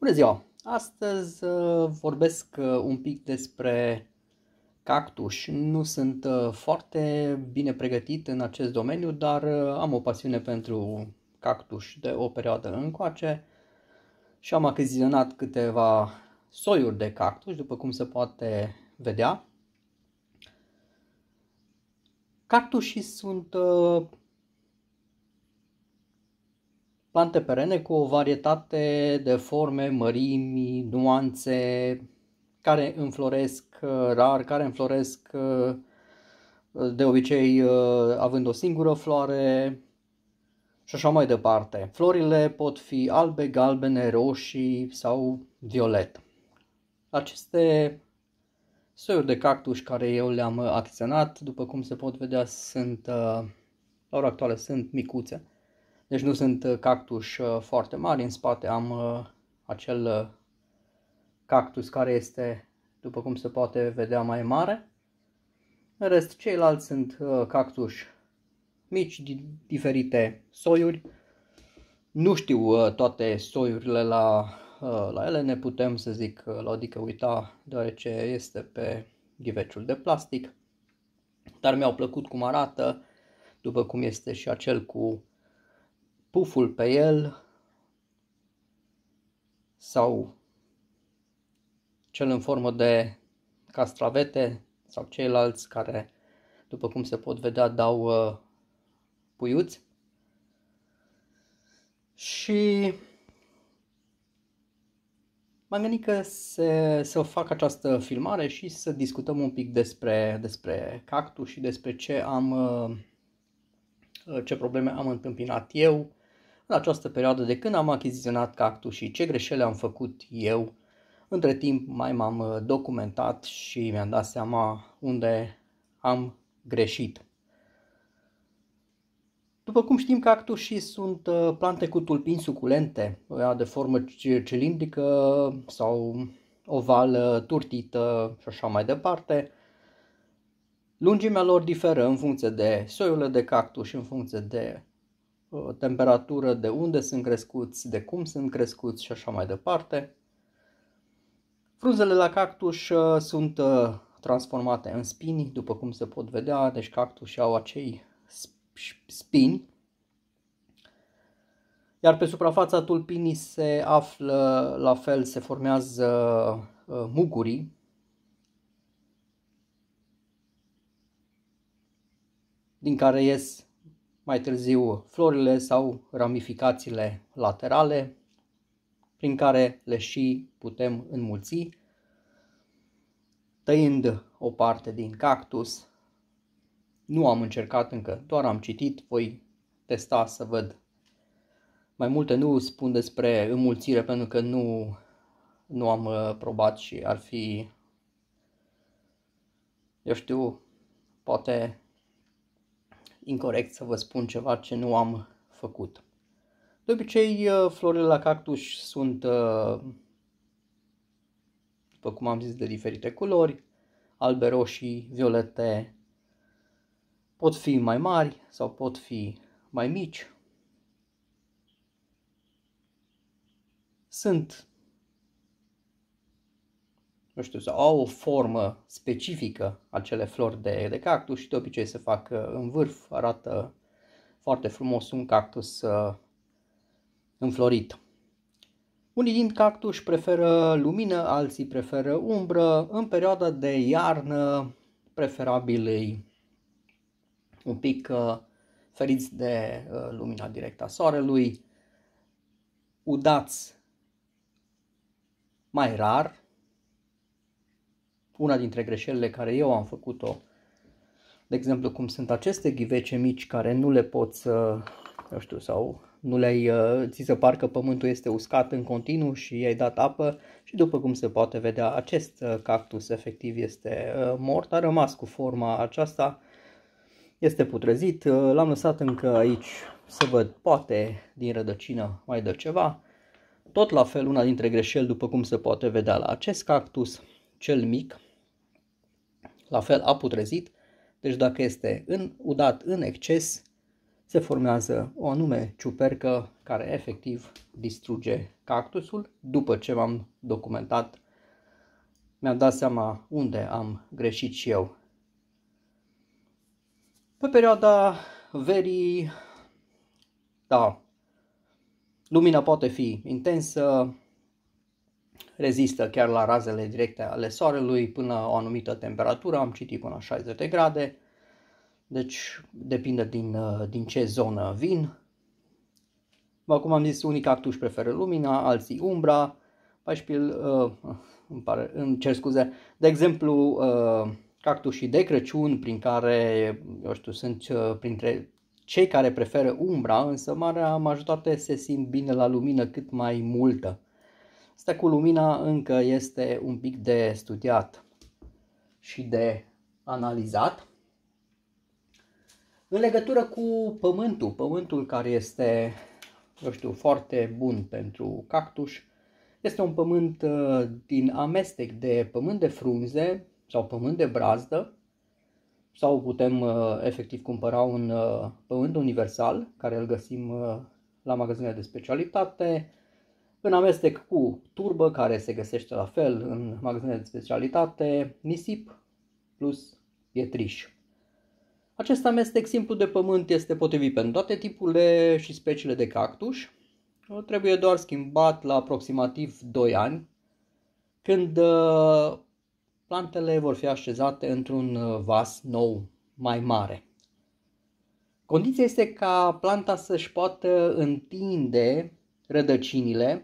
Bună ziua! Astăzi uh, vorbesc uh, un pic despre cactus. Nu sunt uh, foarte bine pregătit în acest domeniu, dar am o pasiune pentru cactus de o perioadă încoace și am achiziționat câteva soiuri de cactus, după cum se poate vedea. Cactușii sunt Plante perene cu o varietate de forme, mărimi, nuanțe, care înfloresc uh, rar, care înfloresc uh, de obicei uh, având o singură floare și așa mai departe. Florile pot fi albe, galbene, roșii sau violet. Aceste soiuri de cactus care eu le-am acționat, după cum se pot vedea, sunt, la ora actuală sunt micuțe. Deci nu sunt uh, cactus uh, foarte mari, în spate am uh, acel cactus care este, după cum se poate vedea, mai mare. În rest, ceilalți sunt cactus mici, din diferite soiuri. Nu știu toate soiurile la, la ele, ne putem să zic la adică uita, deoarece este pe ghiveciul de plastic. Dar mi-au plăcut cum arată, după cum este și acel cu puful pe el sau cel în formă de castravete sau ceilalți care, după cum se pot vedea, dau uh, puiuți. Și m-am gândit că se, să fac această filmare și să discutăm un pic despre, despre cactus și despre ce am, uh, ce probleme am întâmpinat eu, în această perioadă de când am achiziționat cactus și ce greșeli am făcut eu. Între timp mai m-am uh, documentat și mi-am dat seama unde am greșit. După cum știm, cactusii sunt uh, plante cu tulpini suculente, de formă cilindrică sau oval, turtită și așa mai departe. Lungimea lor diferă în funcție de soiurile de cactus și în funcție de temperatură, de unde sunt crescuți, de cum sunt crescuți și așa mai departe. Frunzele la cactus uh, sunt uh, transformate în spini, după cum se pot vedea, deci cactusii au acei spini. Iar pe suprafața tulpinii se află, la fel, se formează uh, mugurii, din care ies mai târziu florile sau ramificațiile laterale prin care le și putem înmulți, tăind o parte din cactus. Nu am încercat încă, doar am citit, voi testa să văd. Mai multe nu spun despre înmulțire pentru că nu, nu am uh, probat și ar fi, eu știu, poate incorrect să vă spun ceva ce nu am făcut. De obicei, uh, florile la cactus sunt, uh, după cum am zis, de diferite culori, albe, roșii, violete, pot fi mai mari sau pot fi mai mici. Sunt nu știu, sau au o formă specifică acele flori de, de cactus și de obicei se fac uh, în vârf, arată foarte frumos un cactus uh, înflorit. Unii din cactus preferă lumină, alții preferă umbră. În perioada de iarnă, preferabil îi un pic uh, feriți de lumina directă a soarelui, udați mai rar, una dintre greșelile care eu am făcut-o, de exemplu, cum sunt aceste ghivece mici care nu le poți, uh, nu știu, sau nu le-ai, uh, ți se par că pământul este uscat în continuu și i-ai dat apă și după cum se poate vedea, acest uh, cactus efectiv este mort, a rămas cu forma aceasta, este putrezit, l-am lăsat încă aici să văd, poate din rădăcină mai dă ceva. Tot la fel, una dintre greșeli, după cum se poate vedea la acest cactus, cel mic, la fel a putrezit. deci dacă este în, udat în exces, se formează o anume ciupercă care efectiv distruge cactusul. După ce m-am documentat, mi-am dat seama unde am greșit și eu. Pe perioada verii, da, lumina poate fi intensă, rezistă chiar la razele directe ale soarelui până o anumită temperatură, am citit până 60 de grade, deci depinde din, uh, din ce zonă vin. Acum am zis, unii cactuși preferă lumina, alții umbra, pașpil, păi uh, îmi, pare, îmi cer scuze, de exemplu, uh, cactusii de Crăciun, prin care, eu știu, sunt uh, printre cei care preferă umbra, însă marea majoritate se simt bine la lumină cât mai multă. Asta cu lumina încă este un pic de studiat și de analizat. În legătură cu pământul, pământul care este, eu știu, foarte bun pentru cactus, este un pământ uh, din amestec de pământ de frunze sau pământ de brazdă, sau putem uh, efectiv cumpăra un uh, pământ universal, care îl găsim la magazinele de specialitate, în amestec cu turbă, care se găsește la fel în magazine de specialitate, nisip plus pietriș. Acest amestec simplu de pământ este potrivit pentru toate tipurile și speciile de cactus. Trebuie doar schimbat la aproximativ 2 ani, când uh, plantele vor fi așezate într-un uh, vas nou mai mare. Condiția este ca planta să-și poată întinde rădăcinile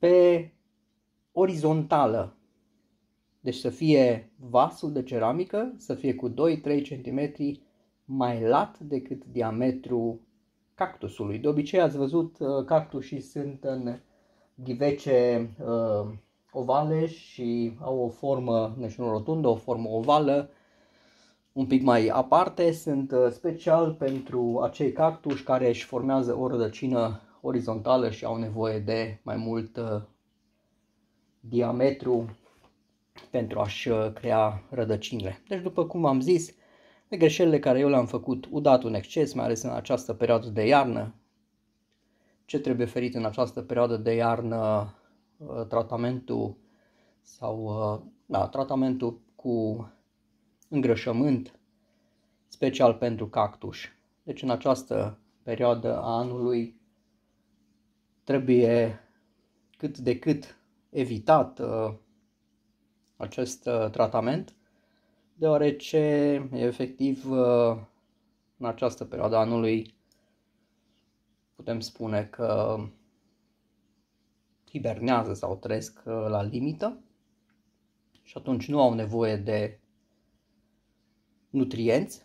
pe orizontală. Deci să fie vasul de ceramică, să fie cu 2-3 cm mai lat decât diametrul cactusului. De obicei ați văzut uh, cactusii sunt în ghivece uh, ovale și au o formă, deci nu rotundă, o formă ovală, un pic mai aparte, sunt uh, special pentru acei cactuși care își formează o rădăcină orizontală și au nevoie de mai mult uh, diametru pentru a-și uh, crea rădăcinile. Deci, după cum am zis, de greșelile care eu le-am făcut, udat un exces, mai ales în această perioadă de iarnă, ce trebuie ferit în această perioadă de iarnă, uh, tratamentul sau da, tratamentul cu îngrășământ, special pentru cactus. Deci în această perioadă a anului trebuie cât de cât evitat uh, acest uh, tratament, deoarece efectiv uh, în această perioadă anului putem spune că hibernează sau trăiesc la limită și atunci nu au nevoie de nutrienți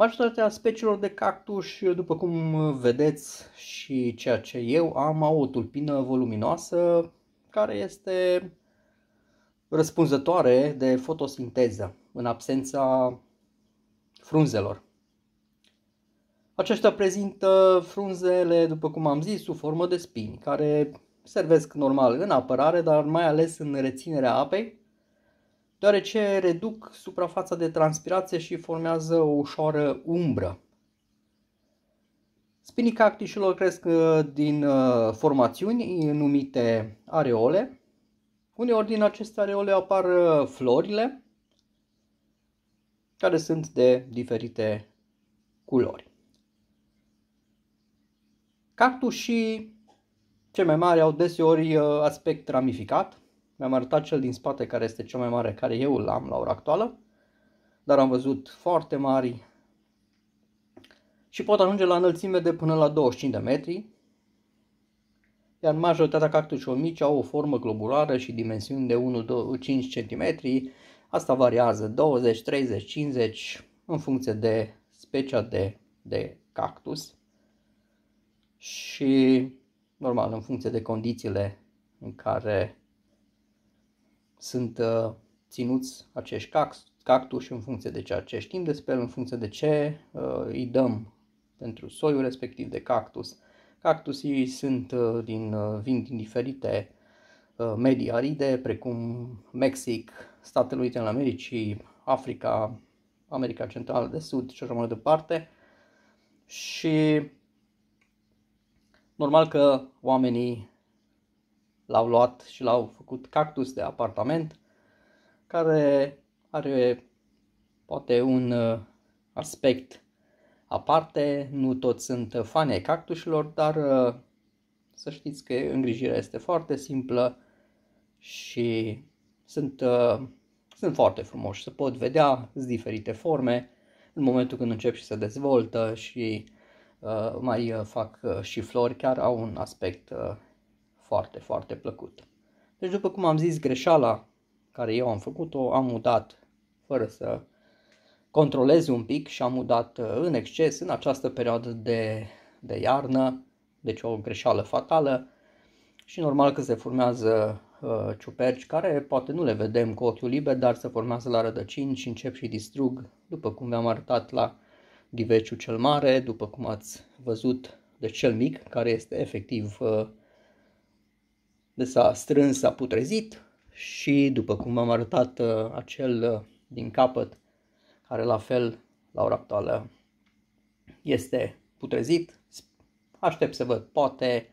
Majoritatea speciilor de cactus, după cum vedeți și ceea ce eu am, au o tulpină voluminoasă care este răspunzătoare de fotosinteză în absența frunzelor. Aceștia prezintă frunzele, după cum am zis, sub formă de spini, care servesc normal în apărare, dar mai ales în reținerea apei deoarece reduc suprafața de transpirație și formează o ușoară umbră. Spinii cactișilor cresc uh, din uh, formațiuni numite areole. Uneori din aceste areole apar uh, florile, care sunt de diferite culori. Cactusii cei mai mari au deseori aspect ramificat, mi-am arătat cel din spate care este cel mai mare care eu îl am la ora actuală, dar am văzut foarte mari și pot ajunge la înălțime de până la 25 de metri, iar majoritatea cactușilor mici au o formă globulară și dimensiuni de 1-5 cm, asta variază 20, 30, 50 în funcție de specia de, de cactus și normal în funcție de condițiile în care sunt uh, ținuți acești cactuși în funcție de ceea ce știm despre el, în funcție de ce uh, îi dăm pentru soiul respectiv de cactus. Cactusii sunt uh, din, vin din diferite medii aride, precum Mexic, Statele Unite ale Americii, Africa, America Centrală de Sud și așa mai departe. Și normal că oamenii l-au luat și l-au făcut cactus de apartament, care are poate un uh, aspect aparte. Nu toți sunt fani ai cactușilor, dar uh, să știți că îngrijirea este foarte simplă și sunt, uh, sunt foarte frumoși. Se pot vedea, sunt diferite forme în momentul când încep și se dezvoltă și mai fac și flori, chiar au un aspect foarte, foarte plăcut. Deci după cum am zis, greșeala care eu am făcut-o am mutat fără să controlez un pic și am mutat uh, în exces în această perioadă de, de iarnă, deci o greșeală fatală și normal că se formează uh, ciuperci care poate nu le vedem cu ochiul liber, dar se formează la rădăcini și încep și distrug, după cum v-am arătat la ghiveciu cel mare, după cum ați văzut, de deci cel mic, care este efectiv uh, de s-a strâns, s-a putrezit și, după cum am arătat, uh, acel uh, din capăt, care la fel, la ora actuală, este putrezit, aștept să văd, poate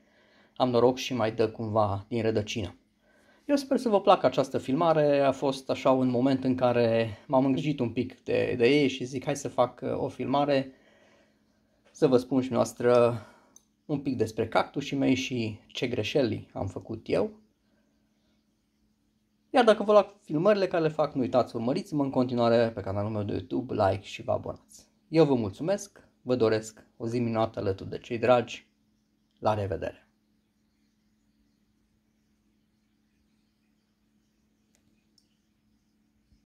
am noroc și mai dă cumva din rădăcină. Eu sper să vă placă această filmare, a fost așa un moment în care m-am îngrijit un pic de, de ei și zic hai să fac uh, o filmare, să vă spun și noastră un pic despre cactusii mei și ce greșeli am făcut eu. Iar dacă vă luați filmările care le fac, nu uitați, urmăriți-mă în continuare pe canalul meu de YouTube, like și vă abonați. Eu vă mulțumesc, vă doresc o zi minunată alături de cei dragi. La revedere!